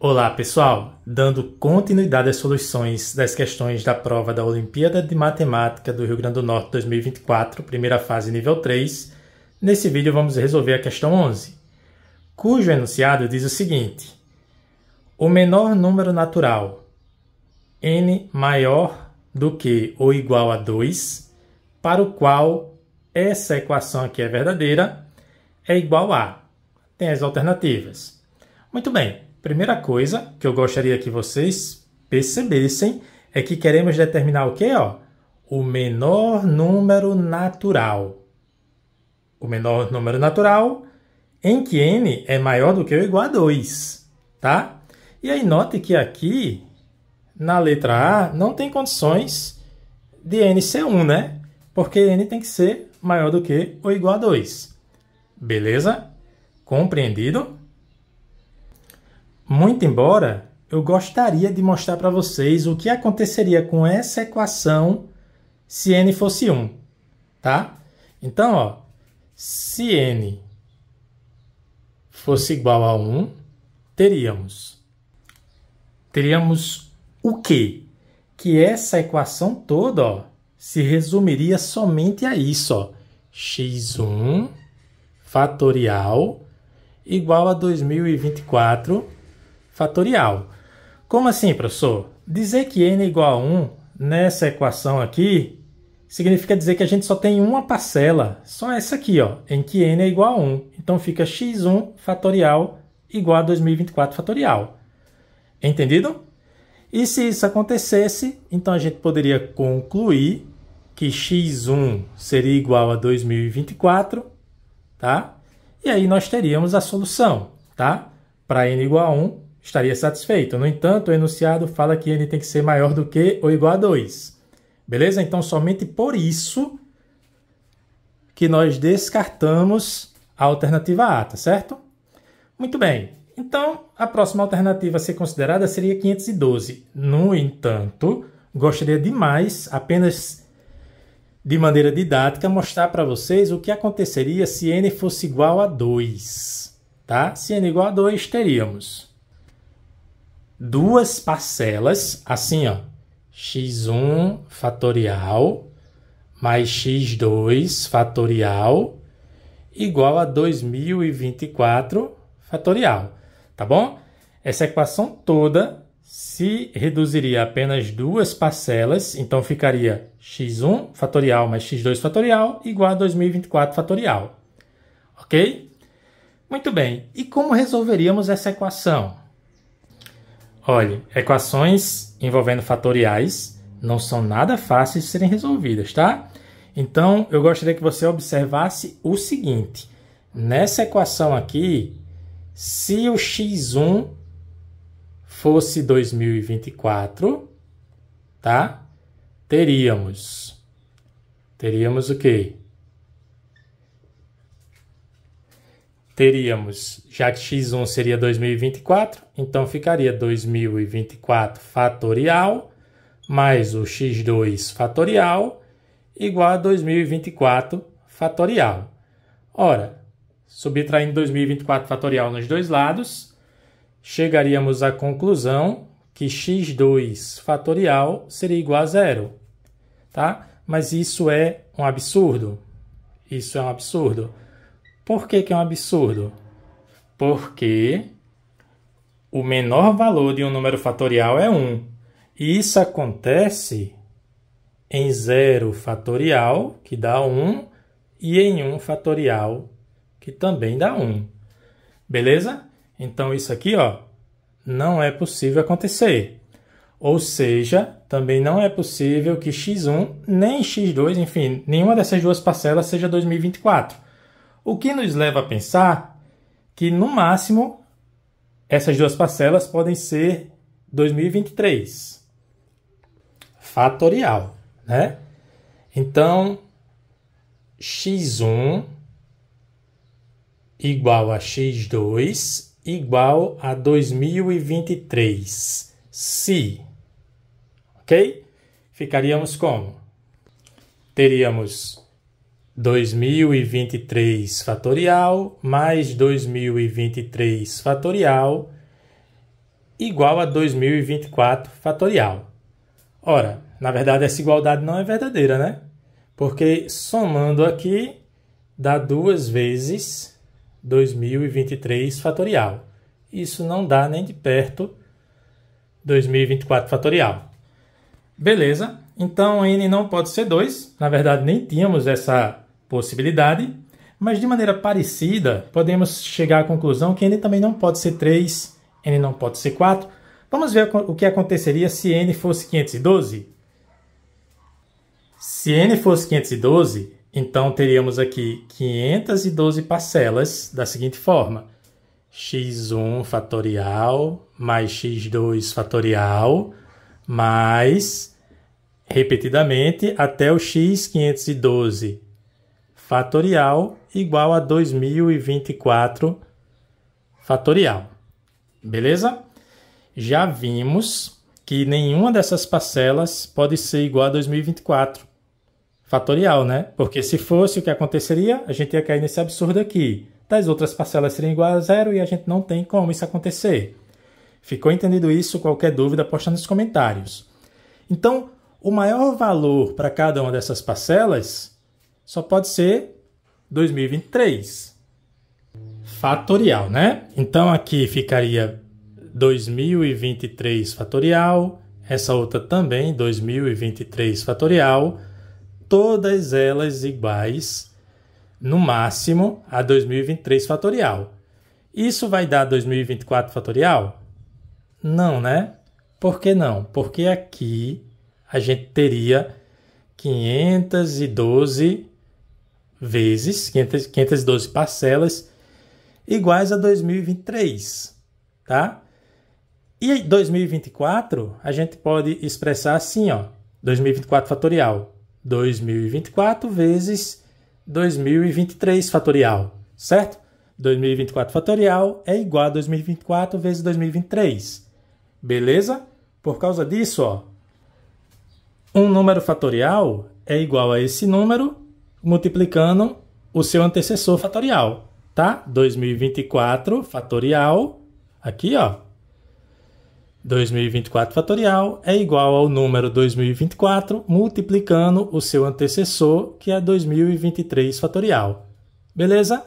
Olá, pessoal! Dando continuidade às soluções das questões da prova da Olimpíada de Matemática do Rio Grande do Norte 2024, primeira fase nível 3, nesse vídeo vamos resolver a questão 11, cujo enunciado diz o seguinte: O menor número natural n maior do que ou igual a 2, para o qual essa equação aqui é verdadeira, é igual a. Tem as alternativas. Muito bem, Primeira coisa que eu gostaria que vocês percebessem é que queremos determinar o quê? Ó? O menor número natural. O menor número natural em que n é maior do que ou igual a 2, tá? E aí note que aqui, na letra A, não tem condições de n ser 1, né? Porque n tem que ser maior do que ou igual a 2. Beleza? Compreendido? Muito embora eu gostaria de mostrar para vocês o que aconteceria com essa equação se n fosse 1, tá? Então, ó, se n fosse igual a 1, teríamos teríamos o quê? Que essa equação toda, ó, se resumiria somente a isso, ó, x1 fatorial igual a 2024 fatorial. Como assim, professor? Dizer que n é igual a 1 nessa equação aqui significa dizer que a gente só tem uma parcela, só essa aqui, ó, em que n é igual a 1. Então fica x1 fatorial igual a 2024 fatorial. Entendido? E se isso acontecesse, então a gente poderia concluir que x1 seria igual a 2024, tá? E aí nós teríamos a solução, tá? Para n igual a 1, estaria satisfeito. No entanto, o enunciado fala que n tem que ser maior do que ou igual a 2. Beleza? Então, somente por isso que nós descartamos a alternativa A, tá certo? Muito bem. Então, a próxima alternativa a ser considerada seria 512. No entanto, gostaria demais apenas de maneira didática mostrar para vocês o que aconteceria se n fosse igual a 2. Tá? Se n igual a 2, teríamos duas parcelas, assim, ó, x1 fatorial mais x2 fatorial igual a 2024 fatorial, tá bom? Essa equação toda se reduziria a apenas duas parcelas, então ficaria x1 fatorial mais x2 fatorial igual a 2024 fatorial, ok? Muito bem, e como resolveríamos essa equação? Olhe, equações envolvendo fatoriais não são nada fáceis de serem resolvidas, tá? Então, eu gostaria que você observasse o seguinte. Nessa equação aqui, se o x1 fosse 2024, tá? Teríamos teríamos o quê? teríamos, já que x1 seria 2024, então ficaria 2024 fatorial mais o x2 fatorial igual a 2024 fatorial. Ora, subtraindo 2024 fatorial nos dois lados, chegaríamos à conclusão que x2 fatorial seria igual a zero, tá? Mas isso é um absurdo. Isso é um absurdo. Por que, que é um absurdo? Porque o menor valor de um número fatorial é 1. E isso acontece em 0 fatorial, que dá 1, e em 1 fatorial, que também dá 1. Beleza? Então isso aqui, ó, não é possível acontecer. Ou seja, também não é possível que x1 nem x2, enfim, nenhuma dessas duas parcelas seja 2024. O que nos leva a pensar que, no máximo, essas duas parcelas podem ser 2023. Fatorial, né? Então, x1 igual a x2 igual a 2023. Se, ok? Ficaríamos como? Teríamos 2023 fatorial mais 2023 fatorial igual a 2024 fatorial. Ora, na verdade essa igualdade não é verdadeira, né? Porque somando aqui dá duas vezes 2023 fatorial. Isso não dá nem de perto 2024 fatorial. Beleza? Então n não pode ser 2. Na verdade, nem tínhamos essa possibilidade, mas de maneira parecida, podemos chegar à conclusão que n também não pode ser 3, n não pode ser 4. Vamos ver o que aconteceria se n fosse 512? Se n fosse 512, então teríamos aqui 512 parcelas da seguinte forma: x1 fatorial mais x2 fatorial mais repetidamente até o x512 fatorial igual a 2024 fatorial. Beleza? Já vimos que nenhuma dessas parcelas pode ser igual a 2024 fatorial, né? Porque se fosse o que aconteceria, a gente ia cair nesse absurdo aqui. Das outras parcelas seriam igual a zero e a gente não tem como isso acontecer. Ficou entendido isso? Qualquer dúvida, posta nos comentários. Então, o maior valor para cada uma dessas parcelas só pode ser 2023. Fatorial, né? Então aqui ficaria 2023 fatorial, essa outra também 2023 fatorial, todas elas iguais no máximo a 2023 fatorial. Isso vai dar 2024 fatorial? Não, né? Por que não? Porque aqui a gente teria 512 vezes 500, 512 parcelas iguais a 2023, tá? E 2024 a gente pode expressar assim, ó, 2024 fatorial, 2024 vezes 2023 fatorial, certo? 2024 fatorial é igual a 2024 vezes 2023. Beleza? Por causa disso, ó, um número fatorial é igual a esse número multiplicando o seu antecessor fatorial, tá? 2024 fatorial, aqui ó, 2024 fatorial é igual ao número 2024 multiplicando o seu antecessor, que é 2023 fatorial. Beleza?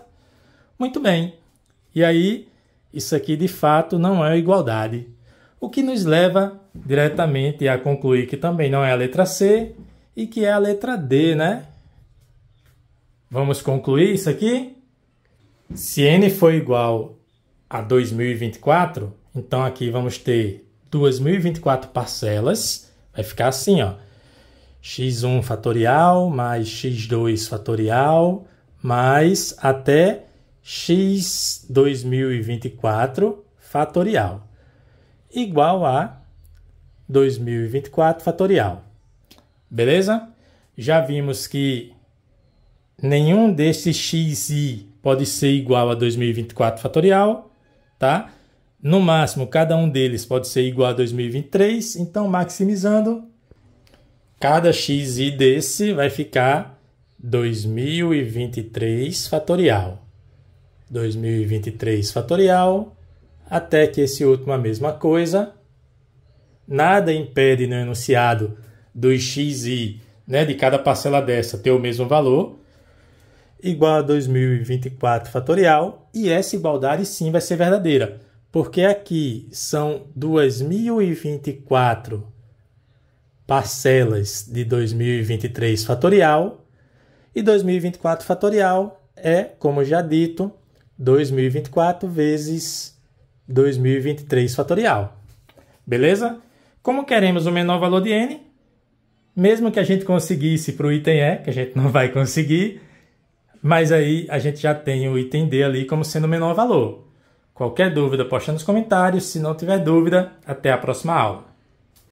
Muito bem. E aí, isso aqui de fato não é igualdade. O que nos leva diretamente a concluir que também não é a letra C e que é a letra D, né? Vamos concluir isso aqui? Se n foi igual a 2024, então aqui vamos ter 2024 parcelas, vai ficar assim, ó. x1 fatorial mais x2 fatorial mais até x 2024 fatorial igual a 2024 fatorial. Beleza? Já vimos que Nenhum desses xi pode ser igual a 2024 fatorial, tá? No máximo, cada um deles pode ser igual a 2023, então maximizando, cada xi desse vai ficar 2023 fatorial. 2023 fatorial, até que esse último a mesma coisa. Nada impede no enunciado dos xi, né, de cada parcela dessa ter o mesmo valor, igual a 2024 fatorial, e essa igualdade sim vai ser verdadeira, porque aqui são 2024 parcelas de 2023 fatorial, e 2024 fatorial é, como já dito, 2024 vezes 2023 fatorial. Beleza? Como queremos o menor valor de n, mesmo que a gente conseguisse para o item E, que a gente não vai conseguir, mas aí a gente já tem o item D ali como sendo o menor valor. Qualquer dúvida, posta nos comentários. Se não tiver dúvida, até a próxima aula.